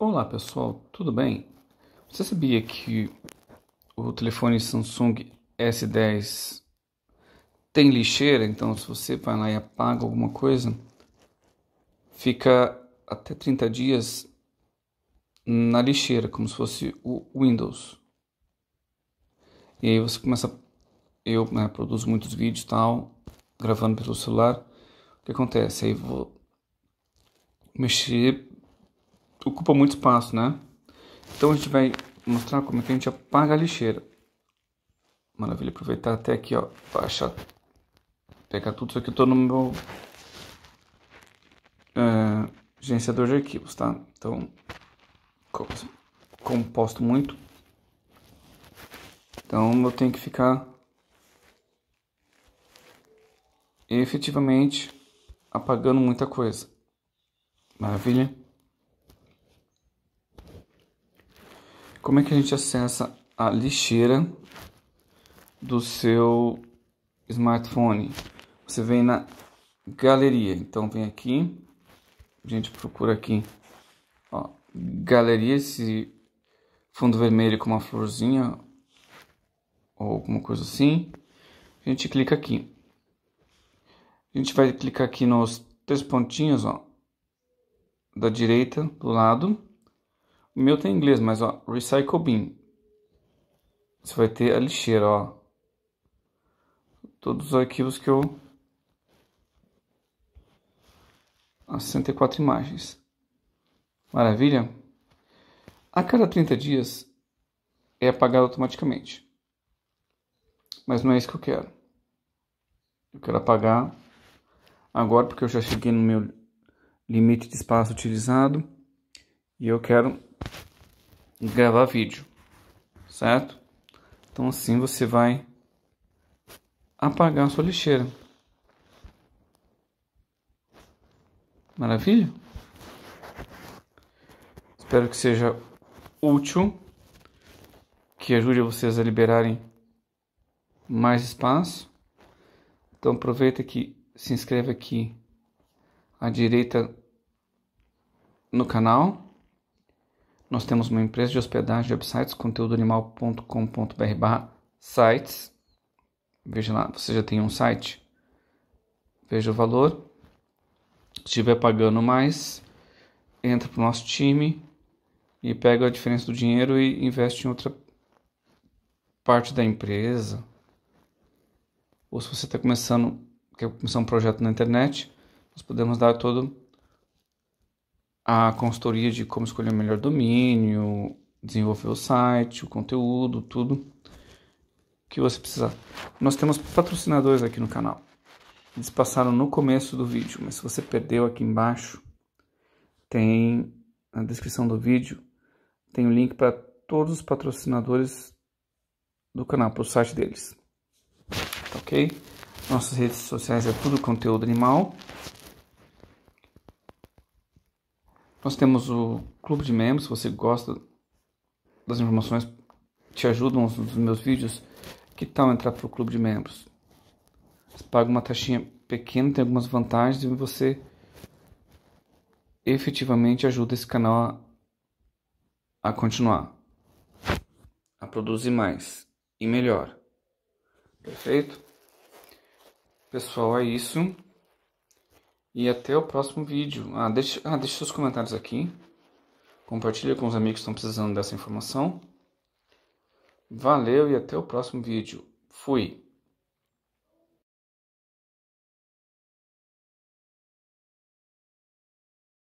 Olá pessoal, tudo bem? Você sabia que o telefone Samsung S10 tem lixeira? Então, se você vai lá e apaga alguma coisa, fica até 30 dias na lixeira, como se fosse o Windows. E aí você começa. Eu né, produzo muitos vídeos tal, gravando pelo celular. O que acontece? Aí vou mexer ocupa muito espaço, né? Então a gente vai mostrar como é que a gente apaga a lixeira. Maravilha, aproveitar até aqui, ó, baixar, pegar tudo isso aqui, eu tô no meu é, gerenciador de arquivos, tá? Então, composto muito. Então eu tenho que ficar efetivamente apagando muita coisa. Maravilha? Como é que a gente acessa a lixeira do seu smartphone? Você vem na galeria, então vem aqui, a gente procura aqui, ó, galeria, esse fundo vermelho com uma florzinha ou alguma coisa assim. A gente clica aqui. A gente vai clicar aqui nos três pontinhos, ó, da direita do lado o meu tem inglês, mas ó, recycle bin. Você vai ter a lixeira, ó. Todos os arquivos que eu as 64 imagens. Maravilha? A cada 30 dias é apagado automaticamente. Mas não é isso que eu quero. Eu quero apagar agora porque eu já cheguei no meu limite de espaço utilizado e eu quero gravar vídeo, certo? Então assim você vai apagar sua lixeira. Maravilha? Espero que seja útil, que ajude vocês a liberarem mais espaço. Então aproveita que se inscreve aqui à direita no canal nós temos uma empresa de hospedagem de websites, conteúdoanimal.com.br sites. Veja lá, você já tem um site? Veja o valor. Se estiver pagando mais, entra para o nosso time e pega a diferença do dinheiro e investe em outra parte da empresa. Ou se você está começando, quer começar um projeto na internet, nós podemos dar todo a consultoria de como escolher o melhor domínio, desenvolver o site, o conteúdo, tudo que você precisar. Nós temos patrocinadores aqui no canal. Eles passaram no começo do vídeo, mas se você perdeu aqui embaixo, tem na descrição do vídeo, tem o um link para todos os patrocinadores do canal, para o site deles. Tá ok? Nossas redes sociais é tudo conteúdo animal. Nós temos o clube de membros, se você gosta das informações te ajudam nos meus vídeos, que tal entrar para o clube de membros? Você paga uma taxinha pequena, tem algumas vantagens e você efetivamente ajuda esse canal a, a continuar, a produzir mais e melhor. Perfeito? Pessoal, é isso. E até o próximo vídeo. Ah, deixa, ah, deixe seus comentários aqui. Compartilhe com os amigos que estão precisando dessa informação. Valeu e até o próximo vídeo. Fui!